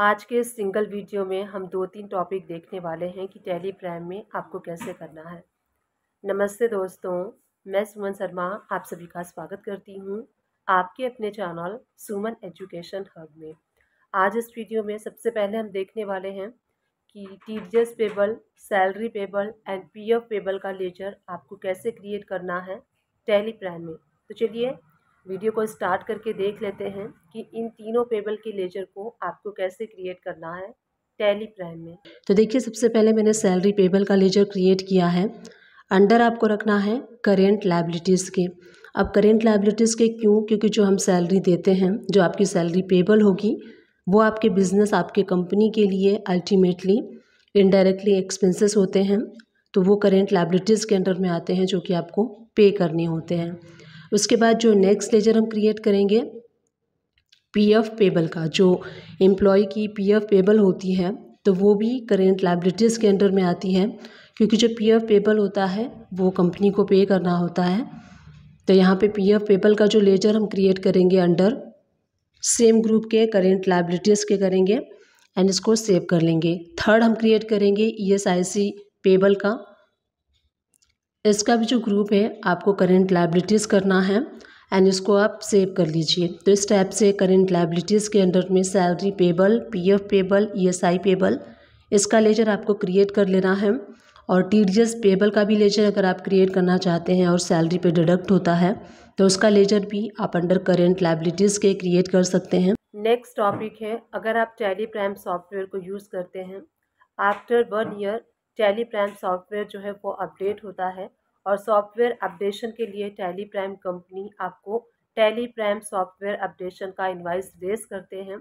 आज के single video में हम दो तीन टॉपिक देखने वाले हैं कि टेली प्राइम में आपको कैसे करना है नमस्ते दोस्तों मैं सुमन शर्मा आप सभी का स्वागत करती हूँ आपके अपने चैनल सुमन एजुकेशन हब में आज इस वीडियो में सबसे पहले हम देखने वाले हैं कि teachers payable salary payable and P payable का लेजर आपको कैसे क्रिएट करना है टेली प्राइम में तो चलिए वीडियो को स्टार्ट करके देख लेते हैं कि इन तीनों पेबल के लेजर को आपको कैसे क्रिएट करना है टैली प्राइम में तो देखिए सबसे पहले मैंने सैलरी पेबल का लेजर क्रिएट किया है अंडर आपको रखना है करेंट लाइबिलिटीज़ के अब करेंट लाइबिलिटीज़ के क्यों क्योंकि जो हम सैलरी देते हैं जो आपकी सैलरी पेबल होगी वो आपके बिज़नेस आपके कंपनी के लिए अल्टीमेटली इनडायरेक्टली एक्सपेंसेस होते हैं तो वो करेंट लाइबिलिटीज़ के अंडर में आते हैं जो कि आपको पे करने होते हैं उसके बाद जो नेक्स्ट लेजर हम क्रिएट करेंगे पीएफ पेबल का जो एम्प्लॉय की पीएफ पेबल होती है तो वो भी करेंट लाइबिलिटीज़ के अंडर में आती है क्योंकि जो पीएफ पेबल होता है वो कंपनी को पे करना होता है तो यहाँ पे पीएफ पेबल का जो लेजर हम क्रिएट करेंगे अंडर सेम ग्रुप के करेंट लाइबिलिटीज़ के करेंगे एंड इसको सेव कर लेंगे थर्ड हम क्रिएट करेंगे ई e पेबल का इसका भी जो ग्रुप है आपको करेंट लाइबिलिटीज़ करना है एंड इसको आप सेव कर लीजिए तो इस टाइप से करेंट लाइबिलिटीज़ के अंडर में salary payable P F payable I payable इसका लेजर आपको क्रिएट कर लेना है और एस पेबल का भी लेजर अगर आप क्रिएट करना चाहते हैं और सैलरी पे डिडक्ट होता है तो उसका लेजर भी आप अंडर करेंट लाइबिलिटीज़ के क्रिएट कर सकते हैं नेक्स्ट टॉपिक है अगर आप टेली प्राइम सॉफ्टवेयर को यूज़ करते हैं after one year Tally Prime software जो है वो अपडेट होता है और सॉफ्टवेयर अपडेशन के लिए टैली प्राइम कंपनी आपको टैली प्राइम सॉफ्टवेयर अपडेशन का इन्वाइस रेस करते हैं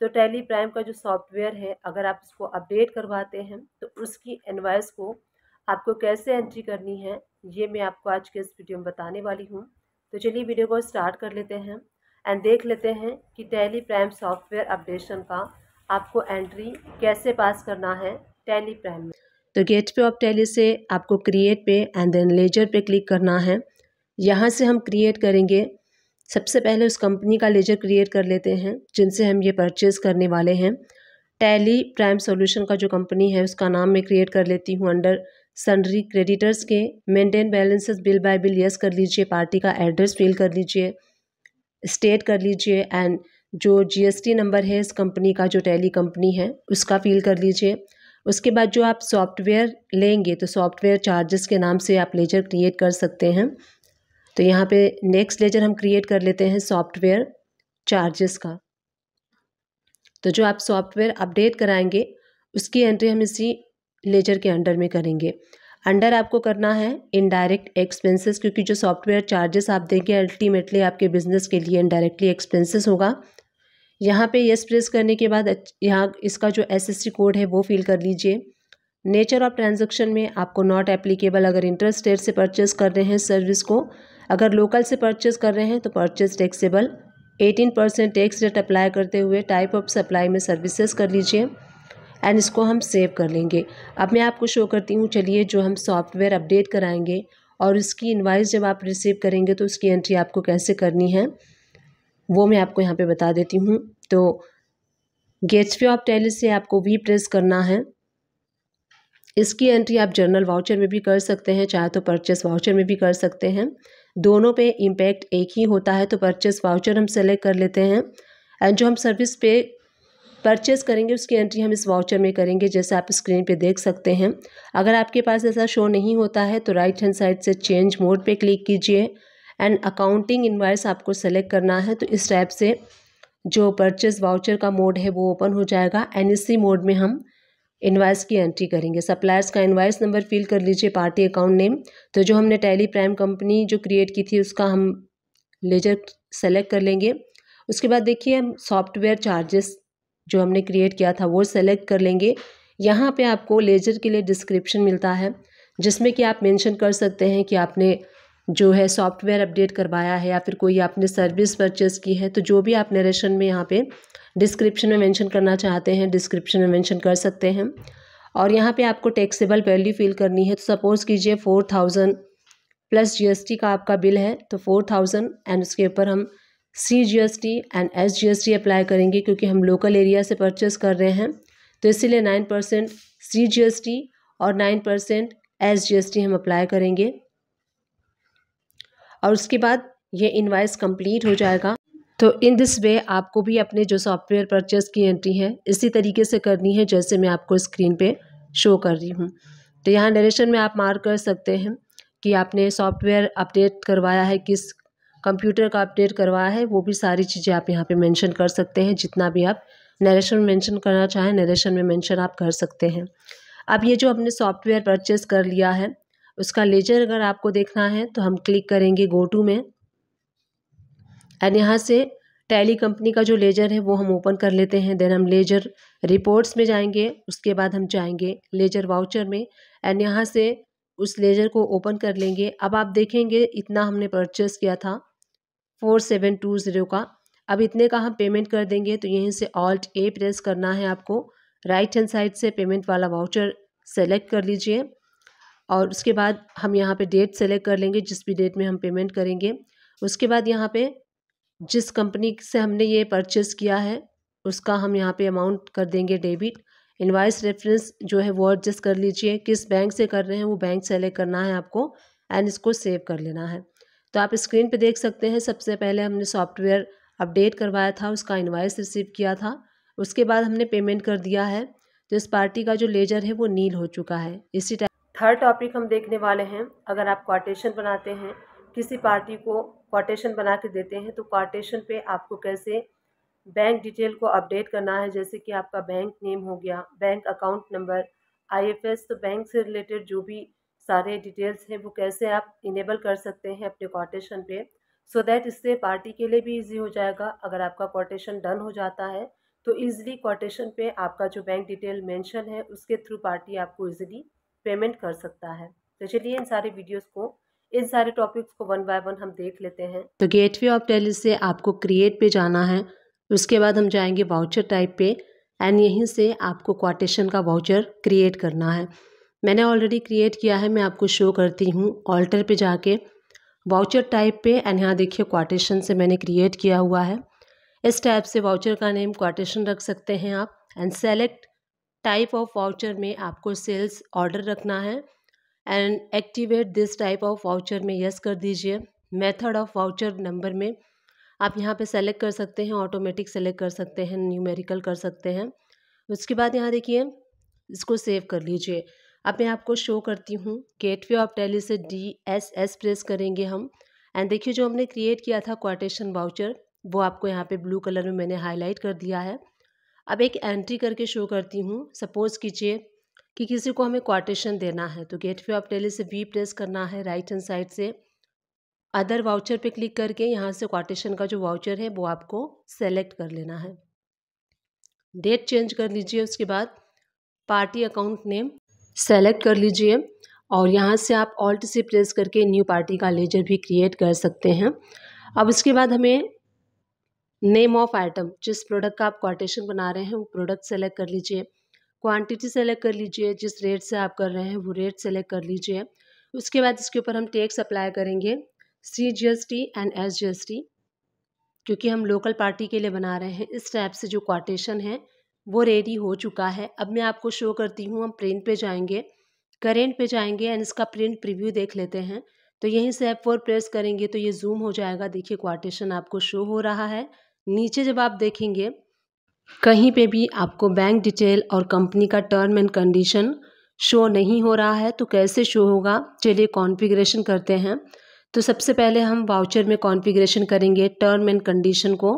तो टैली प्राइम का जो सॉफ्टवेयर है अगर आप उसको अपडेट करवाते हैं तो उसकी इन्वाइस को आपको कैसे एंट्री करनी है ये मैं आपको आज के इस वीडियो में बताने वाली हूँ तो चलिए वीडियो को स्टार्ट कर लेते हैं एंड देख लेते हैं कि टैली प्राइम सॉफ्टवेयर अपडेशन का आपको एंट्री कैसे पास करना है टैली प्राइम में तो गेट पे ऑफ टैली से आपको क्रिएट पे एंड देन लेजर पे क्लिक करना है यहाँ से हम क्रिएट करेंगे सबसे पहले उस कंपनी का लेजर क्रिएट कर लेते हैं जिनसे हम ये परचेज़ करने वाले हैं टैली प्राइम सॉल्यूशन का जो कंपनी है उसका नाम मैं क्रिएट कर लेती हूँ अंडर सनरी क्रेडिटर्स के maintain balances bill by bill yes कर लीजिए पार्टी का एड्रेस फिल कर लीजिए स्टेट कर लीजिए एंड जो जीएसटी नंबर है इस कंपनी का जो टैली कंपनी है उसका फिल कर लीजिए उसके बाद जो आप सॉफ्टवेयर लेंगे तो सॉफ्टवेयर चार्जेस के नाम से आप लेजर क्रिएट कर सकते हैं तो यहाँ पे नेक्स्ट लेजर हम क्रिएट कर लेते हैं सॉफ्टवेयर चार्जेस का तो जो आप सॉफ्टवेयर अपडेट कराएंगे उसकी एंट्री हम इसी लेजर के अंडर में करेंगे अंडर आपको करना है इनडायरेक्ट एक्सपेंसेस क्योंकि जो सॉफ्टवेयर चार्जेस आप देंगे अल्टीमेटली आपके बिजनेस के लिए इनडायरेक्टली एक्सपेंसेस होगा यहाँ पे यस प्रेस करने के बाद यहाँ इसका जो एसएससी कोड है वो फिल कर लीजिए नेचर ऑफ ट्रांजैक्शन में आपको नॉट एप्लीकेबल अगर इंटरेस्ट रेट से परचेस कर रहे हैं सर्विस को अगर लोकल से परचेस कर रहे हैं तो purchase taxable 18 percent tax rate apply करते हुए टाइप ऑफ सप्लाई में सर्विसेज कर लीजिए एंड इसको हम सेव कर लेंगे अब मैं आपको शो करती हूँ चलिए जो हम सॉफ्टवेयर अपडेट कराएँगे और उसकी इन्वाइस जब आप रिसीव करेंगे तो उसकी एंट्री आपको कैसे करनी है वो मैं आपको यहाँ पे बता देती हूँ तो गेट्स वे ऑफ टैली से आपको वी प्रेस करना है इसकी एंट्री आप जर्नल वाउचर में भी कर सकते हैं चाहे तो परचेस वाउचर में भी कर सकते हैं दोनों पे इम्पैक्ट एक ही होता है तो परचेस वाउचर हम सेलेक्ट कर लेते हैं एंड जो हम सर्विस पे परचेस करेंगे उसकी एंट्री हम इस वाउचर में करेंगे जैसे आप स्क्रीन पे देख सकते हैं अगर आपके पास ऐसा शो नहीं होता है तो राइट हैंड साइड से चेंज मोड पे क्लिक कीजिए एंड अकाउंटिंग इन्वाइस आपको सेलेक्ट करना है तो इस टाइप से जो परचेज़ वाउचर का मोड है वो ओपन हो जाएगा एन एनएससी मोड में हम इन्वाइस की एंट्री करेंगे सप्लायर्स का इन्वाइस नंबर फिल कर लीजिए पार्टी अकाउंट नेम तो जो हमने टैली प्राइम कंपनी जो क्रिएट की थी उसका हम लेजर सेलेक्ट कर लेंगे उसके बाद देखिए हम सॉफ्टवेयर चार्जेस जो हमने क्रिएट किया था वो सेलेक्ट कर लेंगे यहाँ पे आपको लेजर के लिए डिस्क्रिप्शन मिलता है जिसमें कि आप मेंशन कर सकते हैं कि आपने जो है सॉफ्टवेयर अपडेट करवाया है या फिर कोई आपने सर्विस परचेस की है तो जो भी आप नरेशन में यहाँ पे डिस्क्रिप्शन में मेंशन करना चाहते हैं डिस्क्रिप्शन में मेंशन कर सकते हैं और यहाँ पे आपको टैक्सेबल वैल्यू फिल करनी है तो सपोज़ कीजिए फोर थाउजेंड प्लस जीएसटी का आपका बिल है तो फोर थाउजेंड एंड उसके ऊपर हम C GST and S G apply करेंगे क्योंकि हम लोकल एरिया से परचेस कर रहे हैं तो इसीलिए nine percent C G S T और nine percent S G S T हम अप्लाई करेंगे और उसके बाद ये इन्वाइस कंप्लीट हो जाएगा तो इन दिस वे आपको भी अपने जो सॉफ्टवेयर परचेस की एंट्री है इसी तरीके से करनी है जैसे मैं आपको स्क्रीन पे शो कर रही हूँ तो यहाँ नरेशन में आप मार्क कर सकते हैं कि आपने सॉफ्टवेयर अपडेट करवाया है किस कंप्यूटर का अपडेट करवाया है वो भी सारी चीज़ें आप यहाँ पे मेंशन कर सकते हैं जितना भी आप नरेशन मेंशन करना चाहें नरेशन में मेंशन आप कर सकते हैं अब ये जो हमने सॉफ्टवेयर परचेस कर लिया है उसका लेजर अगर आपको देखना है तो हम क्लिक करेंगे गो टू में एंड यहाँ से टैली कंपनी का जो लेजर है वो हम ओपन कर लेते हैं देन हम लेजर रिपोर्ट्स में जाएंगे उसके बाद हम जाएंगे लेजर वाउचर में एंड यहाँ से उस लेजर को ओपन कर लेंगे अब आप देखेंगे इतना हमने परचेस किया था फोर सेवन टू ज़ीरो का अब इतने का हम पेमेंट कर देंगे तो यहीं से ऑल्ट ए प्रेस करना है आपको राइट हैंड साइड से पेमेंट वाला वाउचर सेलेक्ट कर लीजिए और उसके बाद हम यहाँ पे डेट सेलेक्ट कर लेंगे जिस भी डेट में हम पेमेंट करेंगे उसके बाद यहाँ पे जिस कंपनी से हमने ये परचेस किया है उसका हम यहाँ पे अमाउंट कर देंगे डेबिट इन्वाइस रेफरेंस जो है वो एडजस्ट कर लीजिए किस बैंक से कर रहे हैं वो बैंक सेलेक्ट करना है आपको एंड इसको सेव कर लेना है तो आप स्क्रीन पर देख सकते हैं सबसे पहले हमने सॉफ्टवेयर अपडेट करवाया था उसका इन्वाइस रिसीव किया था उसके बाद हमने पेमेंट कर दिया है तो इस पार्टी का जो लेजर है वो नील हो चुका है इसी टाइप थर्ड टॉपिक हम देखने वाले हैं अगर आप क्वाटेशन बनाते हैं किसी पार्टी को क्वाटेशन बना के देते हैं तो क्वाटेशन पे आपको कैसे बैंक डिटेल को अपडेट करना है जैसे कि आपका बैंक नेम हो गया बैंक अकाउंट नंबर आईएफएस तो बैंक से रिलेटेड जो भी सारे डिटेल्स हैं वो कैसे आप इनेबल कर सकते हैं अपने कोटेशन पे सो so दैट इससे पार्टी के लिए भी इजी हो जाएगा अगर आपका क्वाटेशन डन हो जाता है तो ईज़िली क्वाटेशन पे आपका जो बैंक डिटेल मेंशन है उसके थ्रू पार्टी आपको इजीली पेमेंट कर सकता है तो चलिए इन सारे वीडियोस को इन सारे टॉपिक्स को वन बाय वन हम देख लेते हैं तो गेटवे ऑफ डेली से आपको क्रिएट पे जाना है उसके बाद हम जाएंगे वाउचर टाइप पे एंड यहीं से आपको क्वाटेशन का वाउचर क्रिएट करना है मैंने ऑलरेडी क्रिएट किया है मैं आपको शो करती हूँ ऑल्टर पे जाके वाउचर टाइप पे एंड यहाँ देखिए क्वाटेशन से मैंने क्रिएट किया हुआ है इस टाइप से वाउचर का नेम क्वाटेशन रख सकते हैं आप and select type of voucher में आपको सेल्स ऑर्डर रखना है and activate this type of voucher में यस कर दीजिए मेथड ऑफ वाउचर नंबर में आप यहाँ पे सेलेक्ट कर सकते हैं ऑटोमेटिक सेलेक्ट कर सकते हैं न्यूमेरिकल कर सकते हैं उसके बाद यहाँ देखिए इसको सेव कर लीजिए अब मैं आपको शो करती हूँ गेटवे ऑफ टेली से डी एस एस प्रेस करेंगे हम एंड देखिए जो हमने क्रिएट किया था क्वाटेशन वाउचर वो आपको यहाँ पे ब्लू कलर में मैंने हाईलाइट कर दिया है अब एक एंट्री करके शो करती हूँ सपोज़ कीजिए कि किसी को हमें क्वाटेशन देना है तो गेट वे ऑफ डेली से बी प्रेस करना है राइट हैंड साइड से अदर वाउचर पे क्लिक करके यहाँ से क्वाटेशन का जो वाउचर है वो आपको सेलेक्ट कर लेना है डेट चेंज कर लीजिए उसके बाद पार्टी अकाउंट नेम सेलेक्ट कर लीजिए और यहाँ से आप ऑल्ट से प्रेस करके न्यू पार्टी का लेजर भी क्रिएट कर सकते हैं अब उसके बाद हमें नेम ऑफ आइटम जिस प्रोडक्ट का आप कोटेशन बना रहे हैं वो प्रोडक्ट सेलेक्ट कर लीजिए क्वांटिटी सेलेक्ट कर लीजिए जिस रेट से आप कर रहे हैं वो रेट सेलेक्ट कर लीजिए उसके बाद इसके ऊपर हम टैक्स अप्लाई करेंगे C G S T and S G S T क्योंकि हम लोकल पार्टी के लिए बना रहे हैं इस टाइप से जो कोटेशन है वो रेडी हो चुका है अब मैं आपको शो करती हूँ हम प्रिंट पे जाएंगे करेंट पे जाएंगे एंड इसका प्रिंट प्रीव्यू देख लेते हैं तो यहीं से एप फोर प्रेस करेंगे तो ये जूम हो जाएगा देखिए क्वाटेशन आपको शो हो रहा है नीचे जब आप देखेंगे कहीं पे भी आपको बैंक डिटेल और कंपनी का टर्म एंड कंडीशन शो नहीं हो रहा है तो कैसे शो होगा चलिए कॉन्फ़िगरेशन करते हैं तो सबसे पहले हम वाउचर में कॉन्फ़िगरेशन करेंगे टर्म एंड कंडीशन को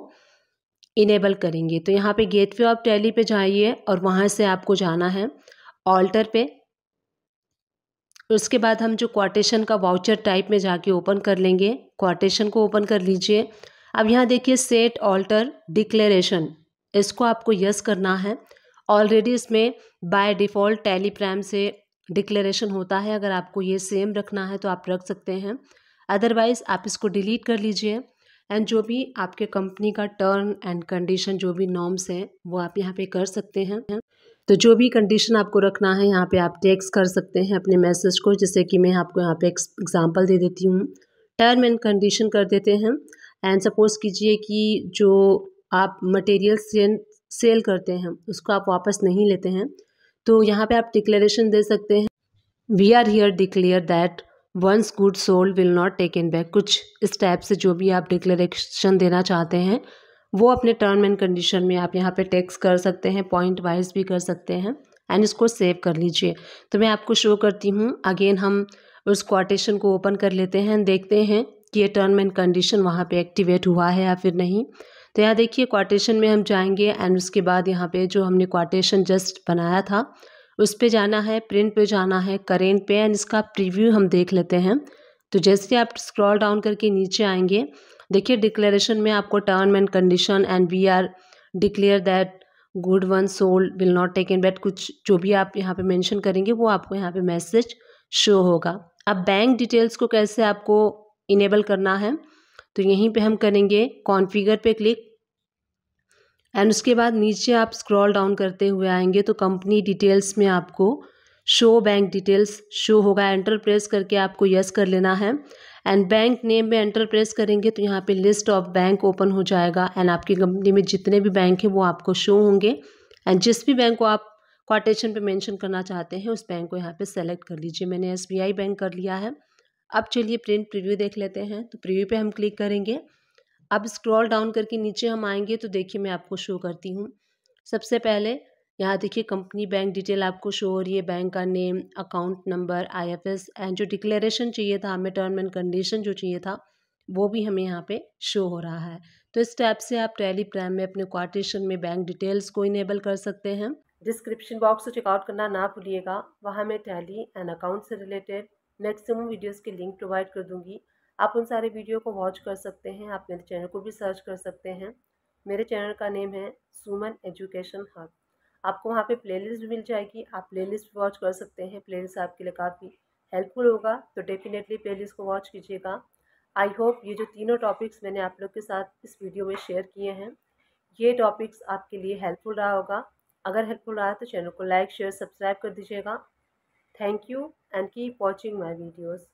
इनेबल करेंगे तो यहाँ पे गेटवे ऑफ टैली पे जाइए और वहाँ से आपको जाना है ऑल्टर पे उसके बाद हम जो क्वाटेशन का वाउचर टाइप में जाके ओपन कर लेंगे क्वाटेशन को ओपन कर लीजिए अब यहाँ देखिए सेट ऑल्टर डिक्लेरेशन इसको आपको यस करना है ऑलरेडी इसमें बाय डिफ़ॉल्ट टेलीप्रैम से डिक्लेरेशन होता है अगर आपको ये सेम रखना है तो आप रख सकते हैं अदरवाइज़ आप इसको डिलीट कर लीजिए एंड जो भी आपके कंपनी का टर्न एंड कंडीशन जो भी नॉर्म्स हैं वो आप यहाँ पे कर सकते हैं तो जो भी कंडीशन आपको रखना है यहाँ पे आप टेक्स कर सकते हैं अपने मैसेज को जैसे कि मैं आपको यहाँ पे एग्जांपल दे देती हूँ टर्म एंड कंडीशन कर देते हैं एंड सपोज़ कीजिए कि जो आप मटेरियल सेल सेल करते हैं उसको आप वापस नहीं लेते हैं तो यहाँ पे आप डिक्लेरेशन दे सकते हैं we are here declare that once good sold will not take in back कुछ इस टाइप से जो भी आप डिक्लेरेशन देना चाहते हैं वो अपने टर्म एंड कंडीशन में आप यहाँ पे टेक्स कर सकते हैं पॉइंट वाइज भी कर सकते हैं एंड इसको सेव कर लीजिए तो मैं आपको शो करती हूँ अगेन हम उस क्वाटेशन को ओपन कर लेते हैं देखते हैं कि टर्म एंड कंडीशन वहाँ पे एक्टिवेट हुआ है या फिर नहीं तो यहाँ देखिए क्वाटेशन में हम जाएंगे एंड उसके बाद यहाँ पे जो हमने क्वाटेशन जस्ट बनाया था उस पर जाना है प्रिंट पे जाना है करेंट पे एंड इसका प्रीव्यू हम देख लेते हैं तो जैसे आप स्क्रॉल डाउन करके नीचे आएंगे देखिए डिक्लेरेशन में आपको term and condition and we are declare that good one sold will not take taken back कुछ जो भी आप यहाँ पे मेंशन करेंगे वो आपको यहाँ पे मैसेज शो होगा अब बैंक डिटेल्स को कैसे आपको इनेबल करना है तो यहीं पे हम करेंगे कॉन्फ़िगर पे क्लिक एंड उसके बाद नीचे आप स्क्रॉल डाउन करते हुए आएंगे तो कंपनी डिटेल्स में आपको शो बैंक डिटेल्स शो होगा एंटर प्रेस करके आपको यस कर लेना है एंड बैंक नेम में एंटर प्रेस करेंगे तो यहाँ पे लिस्ट ऑफ बैंक ओपन हो जाएगा एंड आपकी कंपनी में जितने भी बैंक हैं वो आपको शो होंगे एंड जिस भी बैंक को आप कॉटेशन पे मेंशन करना चाहते हैं उस बैंक को यहाँ पे सेलेक्ट कर लीजिए मैंने एसबीआई बैंक कर लिया है अब चलिए प्रिंट प्रीव्यू देख लेते हैं तो प्रीव्यू पे हम क्लिक करेंगे अब स्क्रॉल डाउन करके नीचे हम आएंगे तो देखिए मैं आपको शो करती हूँ सबसे पहले यहाँ देखिए कंपनी बैंक डिटेल आपको शो हो रही है बैंक का name account number IFS and जो डिक्लेरेशन चाहिए था हमें टर्म एंड कंडीशन जो चाहिए था वो भी हमें यहाँ पे शो हो रहा है तो इस टैप से आप टैली प्राइम में अपने क्वाटेशन में बैंक डिटेल्स को इनेबल कर सकते हैं डिस्क्रिप्शन बॉक्स को चेकआउट करना ना भूलिएगा वहाँ हमें टैली एंड अकाउंट से रिलेटेड मैक्सिमम वीडियोस के लिंक प्रोवाइड कर दूंगी आप उन सारे वीडियो को वॉच कर सकते हैं आप मेरे चैनल को भी सर्च कर सकते हैं मेरे चैनल का नेम है सुमन एजुकेशन हब आपको वहाँ पे प्लेलिस्ट मिल जाएगी आप प्लेलिस्ट वॉच कर सकते हैं प्लेलिस्ट आपके लिए काफ़ी हेल्पफुल होगा तो डेफिनेटली प्लेलिस्ट को वॉच कीजिएगा आई होप ये जो तीनों टॉपिक्स मैंने आप लोग के साथ इस वीडियो में शेयर किए हैं ये टॉपिक्स आपके लिए हेल्पफुल रहा होगा अगर हेल्पफुल रहा तो चैनल को लाइक शेयर सब्सक्राइब कर दीजिएगा thank you and keep watching my videos.